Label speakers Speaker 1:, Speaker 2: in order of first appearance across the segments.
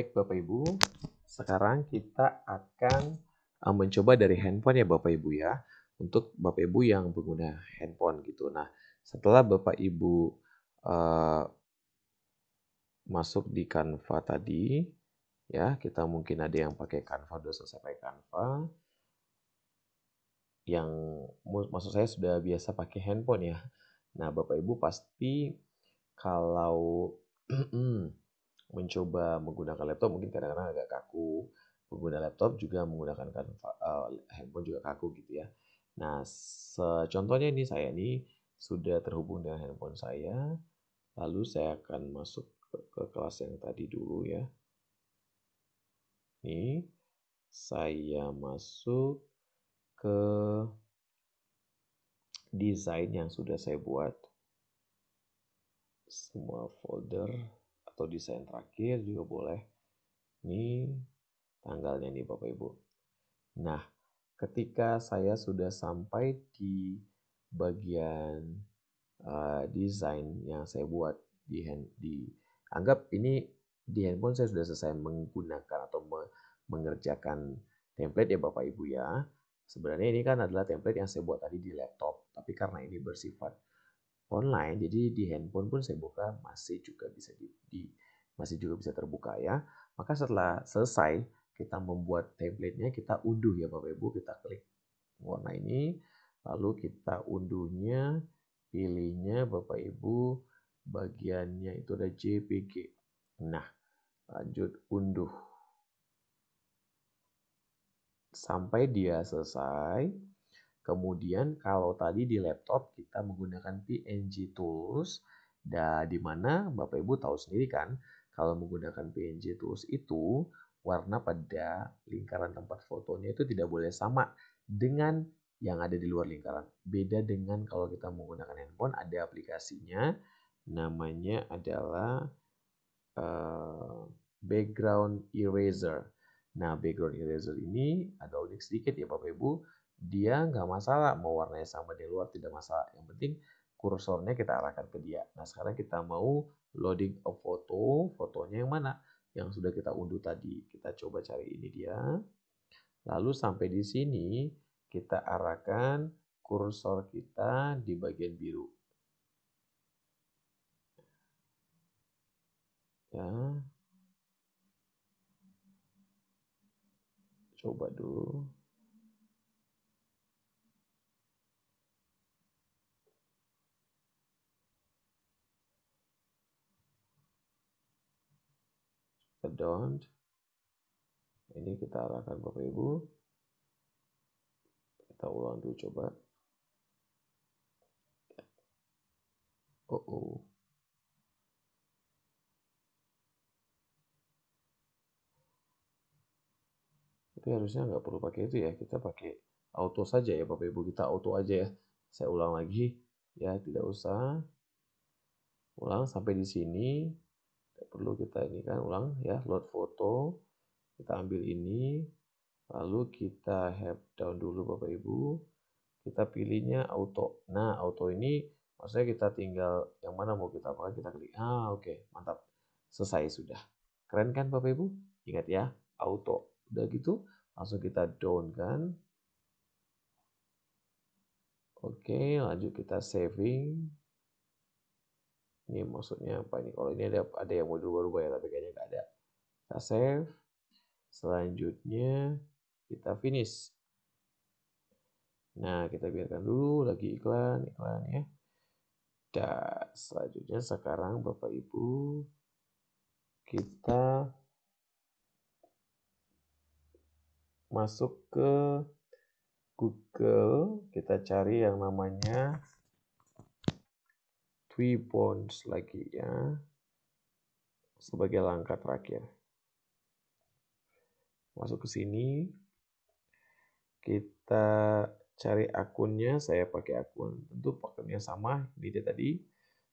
Speaker 1: Baik Bapak Ibu, sekarang kita akan eh, mencoba dari handphone ya Bapak Ibu ya. Untuk Bapak Ibu yang pengguna handphone gitu. Nah setelah Bapak Ibu uh, masuk di Canva tadi, ya kita mungkin ada yang pakai Canva, sudah selesai pakai Canva. Yang maksud saya sudah biasa pakai handphone ya. Nah Bapak Ibu pasti kalau hmm, mencoba menggunakan laptop mungkin kadang-kadang agak kaku pengguna laptop juga menggunakan uh, handphone juga kaku gitu ya nah contohnya ini saya ini sudah terhubung dengan handphone saya lalu saya akan masuk ke, ke kelas yang tadi dulu ya ini saya masuk ke desain yang sudah saya buat semua folder atau desain terakhir juga boleh. Ini tanggalnya nih Bapak Ibu. Nah, ketika saya sudah sampai di bagian uh, desain yang saya buat di hand di anggap ini di handphone saya sudah selesai menggunakan atau me, mengerjakan template ya Bapak Ibu ya. Sebenarnya ini kan adalah template yang saya buat tadi di laptop, tapi karena ini bersifat online jadi di handphone pun saya buka masih juga bisa di, di masih juga bisa terbuka ya maka setelah selesai kita membuat templatenya kita unduh ya Bapak Ibu kita klik warna ini lalu kita unduhnya pilihnya Bapak Ibu bagiannya itu ada JPG nah lanjut unduh sampai dia selesai Kemudian kalau tadi di laptop kita menggunakan PNG Tools, dan di mana Bapak Ibu tahu sendiri kan, kalau menggunakan PNG Tools itu warna pada lingkaran tempat fotonya itu tidak boleh sama dengan yang ada di luar lingkaran. Beda dengan kalau kita menggunakan handphone, ada aplikasinya, namanya adalah uh, background eraser. Nah, background eraser ini ada unik sedikit ya Bapak Ibu dia nggak masalah mau warnanya sama di luar tidak masalah yang penting kursornya kita arahkan ke dia nah sekarang kita mau loading a foto fotonya yang mana yang sudah kita unduh tadi kita coba cari ini dia lalu sampai di sini kita arahkan kursor kita di bagian biru ya coba dulu ke don't ini kita arahkan Bapak Ibu kita ulang dulu coba oh, oh. tapi harusnya nggak perlu pakai itu ya kita pakai auto saja ya Bapak Ibu kita auto aja ya saya ulang lagi ya tidak usah ulang sampai di sini perlu kita ini kan ulang ya load foto kita ambil ini lalu kita have down dulu Bapak Ibu kita pilihnya auto nah auto ini maksudnya kita tinggal yang mana mau kita apa kita klik ah oke okay, mantap selesai sudah keren kan Bapak Ibu ingat ya auto udah gitu langsung kita down kan oke okay, lanjut kita saving ini maksudnya apa ini kalau ini ada ada yang mau dirubah-rubah ya tapi kayaknya nggak ada kita nah, save selanjutnya kita finish nah kita biarkan dulu lagi iklan iklan ya dan selanjutnya sekarang bapak ibu kita masuk ke Google kita cari yang namanya Weapons lagi ya. Sebagai langkah terakhir. Masuk ke sini. Kita cari akunnya. Saya pakai akun. Tentu paketnya sama. Ini dia tadi.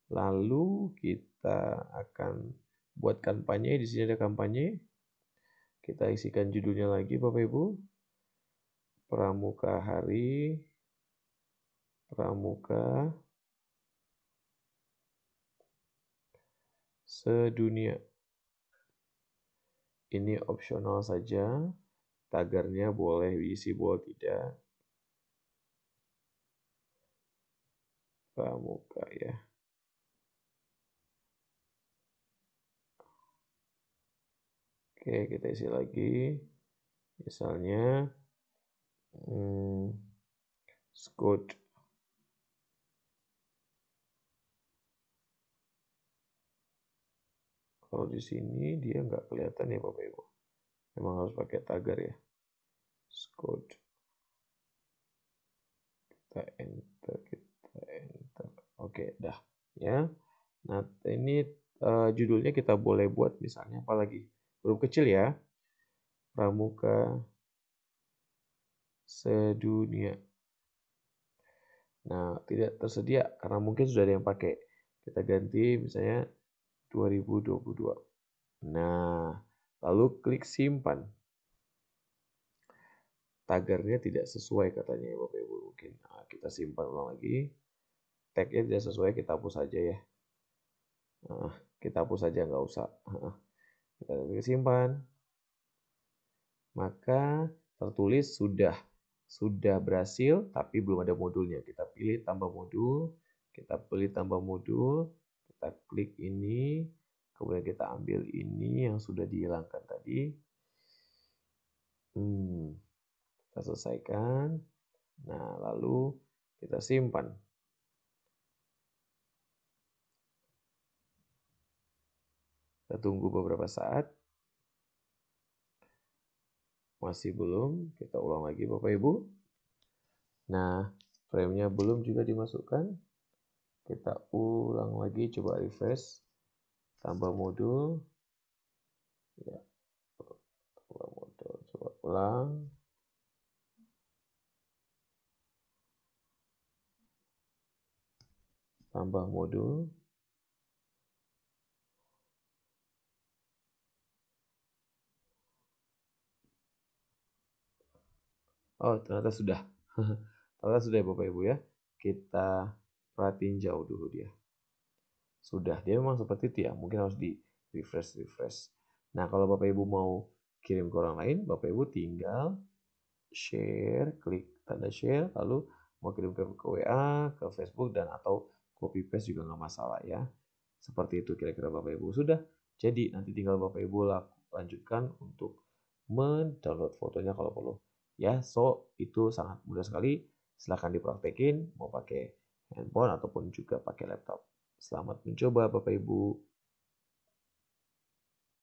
Speaker 1: Lalu kita akan buat kampanye. Di sini ada kampanye. Kita isikan judulnya lagi Bapak Ibu. Pramuka Hari Pramuka sedunia. Ini opsional saja, tagarnya boleh diisi boleh tidak. Pramuka ya. Oke, kita isi lagi. Misalnya, hmm, Scott Kalau di sini dia nggak kelihatan ya Bapak Ibu. Memang harus pakai tagar ya. Code. Kita enter, kita enter. Oke, dah. Ya. Nah, ini uh, judulnya kita boleh buat misalnya apalagi huruf kecil ya. Pramuka sedunia. Nah, tidak tersedia karena mungkin sudah ada yang pakai. Kita ganti misalnya 2022. Nah, lalu klik simpan. Tagarnya tidak sesuai katanya ya Bapak Ibu mungkin. Nah, kita simpan ulang lagi. Tagnya tidak sesuai kita hapus saja ya. Nah, kita hapus saja nggak usah. Nah, kita klik simpan. Maka tertulis sudah sudah berhasil tapi belum ada modulnya. Kita pilih tambah modul, kita pilih tambah modul, kita klik ini kemudian kita ambil ini yang sudah dihilangkan tadi hmm, kita selesaikan nah lalu kita simpan kita tunggu beberapa saat masih belum kita ulang lagi bapak ibu nah frame-nya belum juga dimasukkan kita ulang lagi, coba refresh. Tambah modul. Ya. Tambah modul, coba ulang. Tambah modul. Oh, ternyata sudah. ternyata sudah ya Bapak Ibu ya. Kita perhatiin jauh dulu dia sudah dia memang seperti itu ya mungkin harus di refresh refresh nah kalau bapak ibu mau kirim ke orang lain bapak ibu tinggal share klik tanda share lalu mau kirim ke, WA ke Facebook dan atau copy paste juga nggak masalah ya seperti itu kira-kira bapak ibu sudah jadi nanti tinggal bapak ibu lanjutkan untuk mendownload fotonya kalau perlu ya so itu sangat mudah sekali silahkan dipraktekin mau pakai handphone ataupun juga pakai laptop. Selamat mencoba Bapak Ibu.